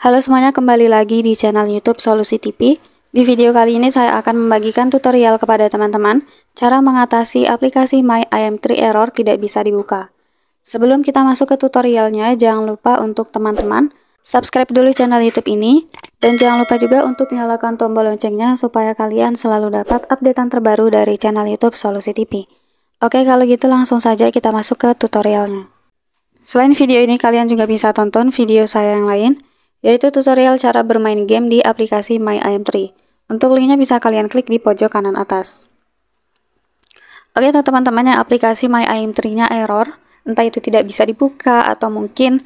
Halo semuanya, kembali lagi di channel YouTube Solusi TV. Di video kali ini saya akan membagikan tutorial kepada teman-teman cara mengatasi aplikasi My IM3 error tidak bisa dibuka. Sebelum kita masuk ke tutorialnya, jangan lupa untuk teman-teman subscribe dulu channel YouTube ini dan jangan lupa juga untuk nyalakan tombol loncengnya supaya kalian selalu dapat updatean terbaru dari channel YouTube Solusi TV. Oke, kalau gitu langsung saja kita masuk ke tutorialnya. Selain video ini, kalian juga bisa tonton video saya yang lain yaitu tutorial cara bermain game di aplikasi My IM3. Untuk linknya bisa kalian klik di pojok kanan atas. Oke okay, teman-teman yang aplikasi My IM3-nya error, entah itu tidak bisa dibuka atau mungkin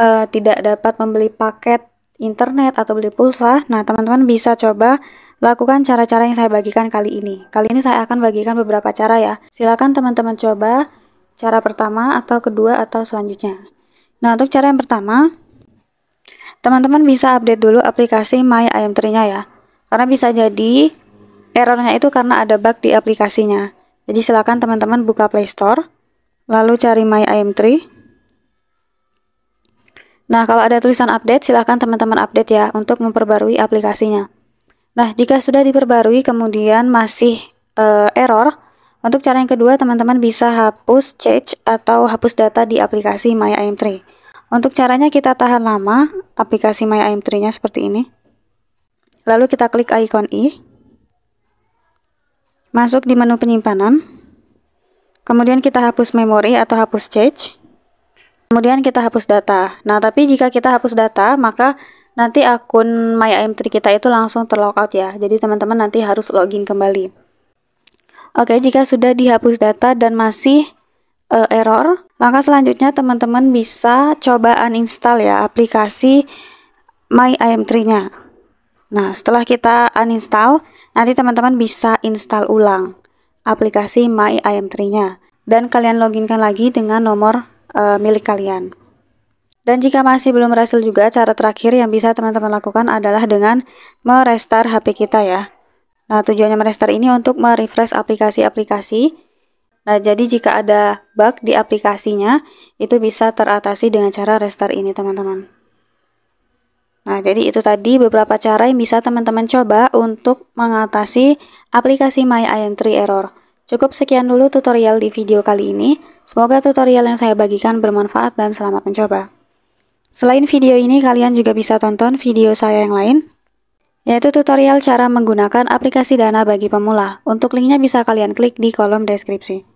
uh, tidak dapat membeli paket internet atau beli pulsa, nah teman-teman bisa coba lakukan cara-cara yang saya bagikan kali ini. Kali ini saya akan bagikan beberapa cara ya. Silakan teman-teman coba cara pertama atau kedua atau selanjutnya. Nah, untuk cara yang pertama, teman-teman bisa update dulu aplikasi My IM3-nya ya. Karena bisa jadi errornya itu karena ada bug di aplikasinya. Jadi silakan teman-teman buka Play Store, lalu cari My IM3 Nah, kalau ada tulisan update, silakan teman-teman update ya untuk memperbarui aplikasinya. Nah, jika sudah diperbarui kemudian masih uh, error, untuk cara yang kedua teman-teman bisa hapus cache atau hapus data di aplikasi My IM3. Untuk caranya kita tahan lama aplikasi My IM3 nya seperti ini lalu kita klik icon i masuk di menu penyimpanan kemudian kita hapus memori atau hapus cache kemudian kita hapus data nah tapi jika kita hapus data maka nanti akun im 3 kita itu langsung terlockout ya jadi teman-teman nanti harus login kembali oke jika sudah dihapus data dan masih uh, error, langkah selanjutnya teman-teman bisa coba uninstall ya aplikasi My IM3-nya. Nah, setelah kita uninstall, nanti teman-teman bisa install ulang aplikasi My IM3-nya dan kalian loginkan lagi dengan nomor uh, milik kalian. Dan jika masih belum berhasil juga, cara terakhir yang bisa teman-teman lakukan adalah dengan merestart HP kita ya. Nah, tujuannya merestart ini untuk merefresh aplikasi-aplikasi Nah, jadi jika ada bug di aplikasinya, itu bisa teratasi dengan cara restart ini, teman-teman. Nah, jadi itu tadi beberapa cara yang bisa teman-teman coba untuk mengatasi aplikasi MyIM3 error. Cukup sekian dulu tutorial di video kali ini. Semoga tutorial yang saya bagikan bermanfaat dan selamat mencoba. Selain video ini, kalian juga bisa tonton video saya yang lain, yaitu tutorial cara menggunakan aplikasi Dana bagi pemula. Untuk linknya bisa kalian klik di kolom deskripsi.